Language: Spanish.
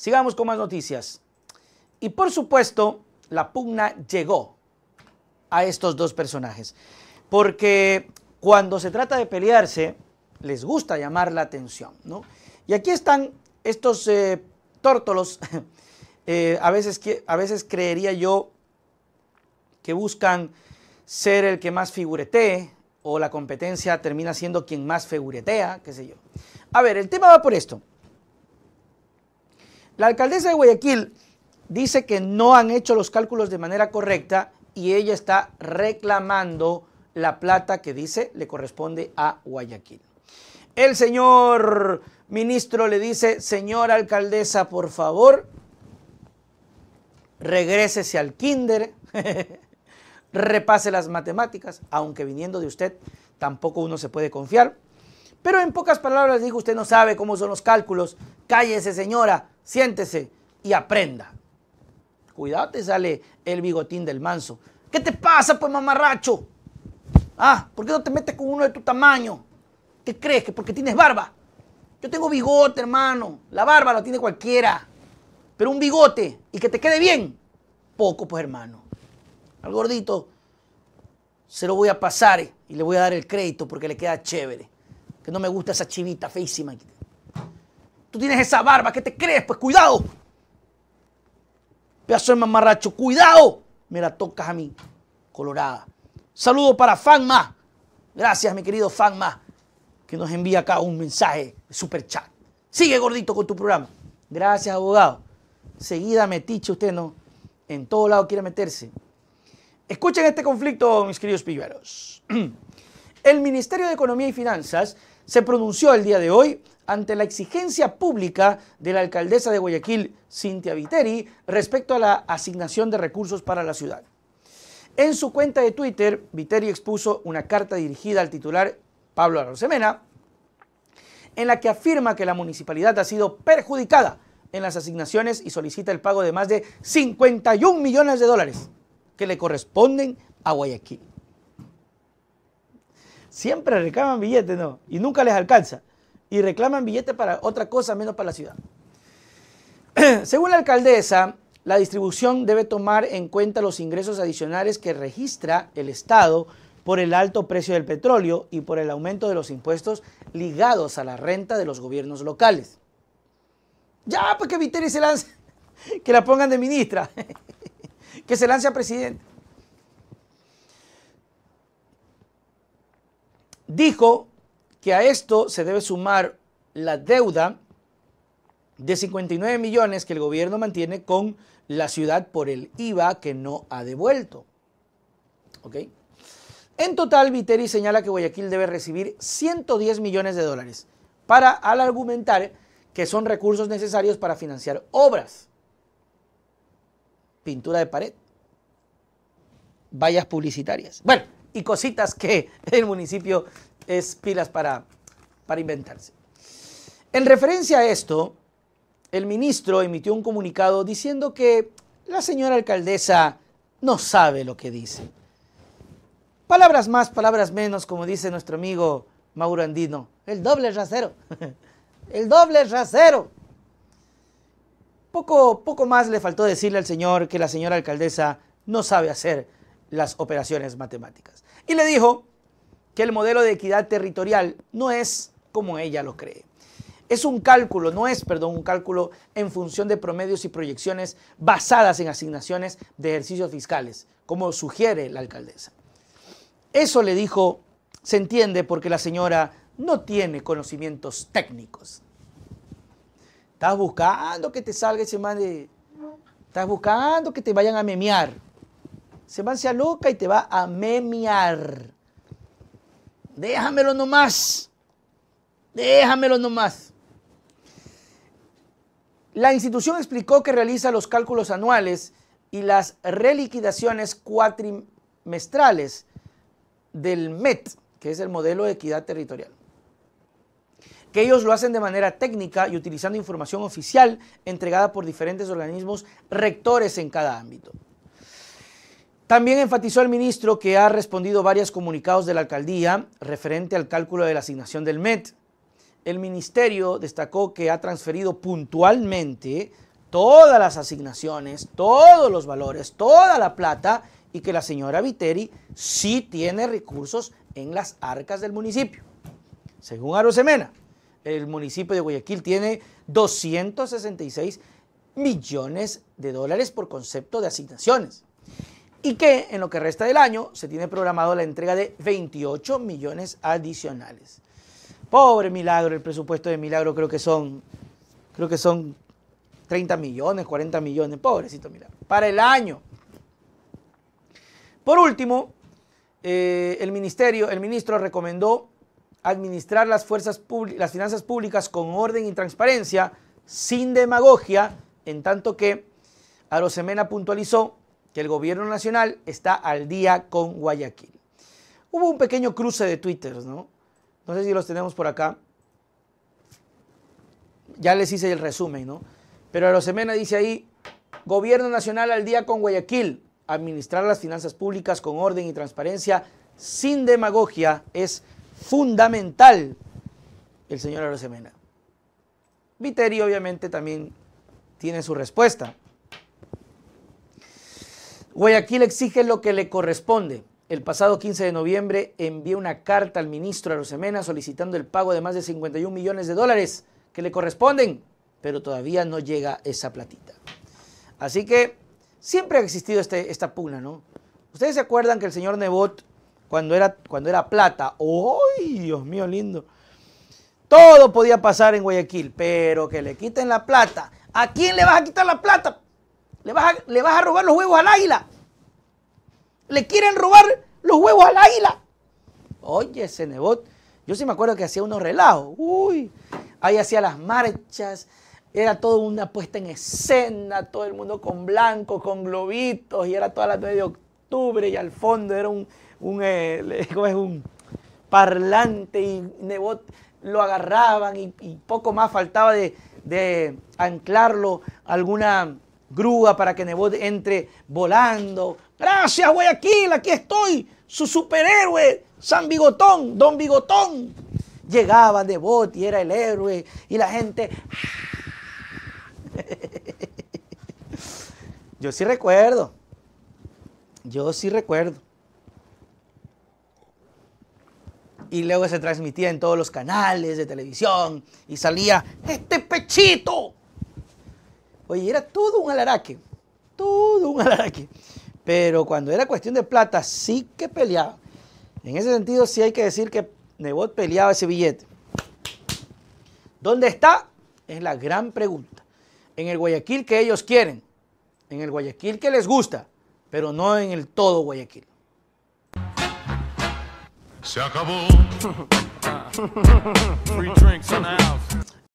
Sigamos con más noticias. Y por supuesto, la pugna llegó a estos dos personajes, porque cuando se trata de pelearse, les gusta llamar la atención, Y aquí están estos eh, tórtolos, eh, a, veces, a veces creería yo que buscan ser el que más figuretee, o la competencia termina siendo quien más figuretea, qué sé yo. A ver, el tema va por esto. La alcaldesa de Guayaquil dice que no han hecho los cálculos de manera correcta y ella está reclamando la plata que dice le corresponde a Guayaquil. El señor ministro le dice, señora alcaldesa, por favor, regrésese al kinder, repase las matemáticas, aunque viniendo de usted tampoco uno se puede confiar. Pero en pocas palabras dijo, usted no sabe cómo son los cálculos, cállese señora, siéntese y aprenda. Cuidado, te sale el bigotín del manso. ¿Qué te pasa, pues, mamarracho? Ah, ¿por qué no te metes con uno de tu tamaño? ¿Qué crees? ¿Que porque tienes barba? Yo tengo bigote, hermano. La barba la tiene cualquiera. Pero un bigote y que te quede bien, poco, pues, hermano. Al gordito se lo voy a pasar y le voy a dar el crédito porque le queda chévere. Que no me gusta esa chivita feísima. Tú tienes esa barba, ¿qué te crees? Pues cuidado. Pedazo de mamarracho, cuidado. Me la tocas a mí, colorada. Saludo para Fanma. Gracias, mi querido Fanma, que nos envía acá un mensaje, super chat. Sigue gordito con tu programa. Gracias, abogado. Seguida metiche usted, ¿no? En todo lado quiere meterse. Escuchen este conflicto, mis queridos pillueros. El Ministerio de Economía y Finanzas se pronunció el día de hoy ante la exigencia pública de la alcaldesa de Guayaquil, Cintia Viteri, respecto a la asignación de recursos para la ciudad. En su cuenta de Twitter, Viteri expuso una carta dirigida al titular Pablo Arrosemena, en la que afirma que la municipalidad ha sido perjudicada en las asignaciones y solicita el pago de más de 51 millones de dólares que le corresponden a Guayaquil. Siempre reclaman billetes, ¿no? Y nunca les alcanza. Y reclaman billetes para otra cosa menos para la ciudad. Según la alcaldesa, la distribución debe tomar en cuenta los ingresos adicionales que registra el Estado por el alto precio del petróleo y por el aumento de los impuestos ligados a la renta de los gobiernos locales. Ya, pues que Viteri se lance, que la pongan de ministra, que se lance a presidente. Dijo que a esto se debe sumar la deuda de 59 millones que el gobierno mantiene con la ciudad por el IVA que no ha devuelto. En total, Viteri señala que Guayaquil debe recibir 110 millones de dólares para, al argumentar que son recursos necesarios para financiar obras, pintura de pared, vallas publicitarias. Bueno, y cositas que el municipio es pilas para, para inventarse. En referencia a esto, el ministro emitió un comunicado diciendo que la señora alcaldesa no sabe lo que dice. Palabras más, palabras menos, como dice nuestro amigo Mauro Andino. El doble rasero. El doble rasero. Poco, poco más le faltó decirle al señor que la señora alcaldesa no sabe hacer las operaciones matemáticas. Y le dijo que el modelo de equidad territorial no es como ella lo cree. Es un cálculo, no es, perdón, un cálculo en función de promedios y proyecciones basadas en asignaciones de ejercicios fiscales, como sugiere la alcaldesa. Eso le dijo, se entiende porque la señora no tiene conocimientos técnicos. Estás buscando que te salga ese man de... Estás buscando que te vayan a memear se va a loca y te va a memear. Déjamelo nomás. Déjamelo nomás. La institución explicó que realiza los cálculos anuales y las reliquidaciones cuatrimestrales del MET, que es el modelo de equidad territorial. Que ellos lo hacen de manera técnica y utilizando información oficial entregada por diferentes organismos rectores en cada ámbito. También enfatizó el ministro que ha respondido varios comunicados de la alcaldía referente al cálculo de la asignación del MET. El ministerio destacó que ha transferido puntualmente todas las asignaciones, todos los valores, toda la plata y que la señora Viteri sí tiene recursos en las arcas del municipio. Según Arosemena, el municipio de Guayaquil tiene 266 millones de dólares por concepto de asignaciones y que en lo que resta del año se tiene programado la entrega de 28 millones adicionales. Pobre Milagro, el presupuesto de Milagro creo que son creo que son 30 millones, 40 millones, pobrecito Milagro, para el año. Por último, eh, el ministerio, el ministro recomendó administrar las, fuerzas las finanzas públicas con orden y transparencia, sin demagogia, en tanto que Arosemena puntualizó que el gobierno nacional está al día con Guayaquil. Hubo un pequeño cruce de Twitter, ¿no? No sé si los tenemos por acá. Ya les hice el resumen, ¿no? Pero Arosemena dice ahí, gobierno nacional al día con Guayaquil, administrar las finanzas públicas con orden y transparencia, sin demagogia, es fundamental, el señor Arosemena. Viteri obviamente también tiene su respuesta. Guayaquil exige lo que le corresponde. El pasado 15 de noviembre envié una carta al ministro Arosemena solicitando el pago de más de 51 millones de dólares que le corresponden, pero todavía no llega esa platita. Así que siempre ha existido este, esta pugna, ¿no? ¿Ustedes se acuerdan que el señor Nebot, cuando era, cuando era plata, ¡ay, Dios mío lindo! Todo podía pasar en Guayaquil, pero que le quiten la plata. ¿A quién le vas a quitar la plata? ¿Le vas, a, robar los huevos al águila? ¿Le quieren robar los huevos al águila? Oye, Nebot, yo sí me acuerdo que hacía unos relajos. Uy, ahí hacía las marchas. Era todo una puesta en escena, todo el mundo con blanco, con globitos, y era toda la 9 de octubre, y al fondo era un, un eh, parlante, y Nebot lo agarraban, y, poco más faltaba de, de anclarlo a alguna grúa para que Nebot entre volando. Gracias, voy aquí estoy, su superhéroe, San Bigotón, Don Bigotón. Llegaba Nebot y era el héroe y la gente... Ah". Yo sí recuerdo, yo sí recuerdo. y luego se transmitía en todos los canales de televisión y salía este pechito Oye, era todo un alaraque, todo un alaraque. Pero cuando era cuestión de plata, sí que peleaba. En ese sentido, sí hay que decir que Nebot peleaba ese billete. ¿Dónde está? Es la gran pregunta. En el Guayaquil que ellos quieren, en el Guayaquil que les gusta, pero no en el todo Guayaquil. Se acabó. Free drinks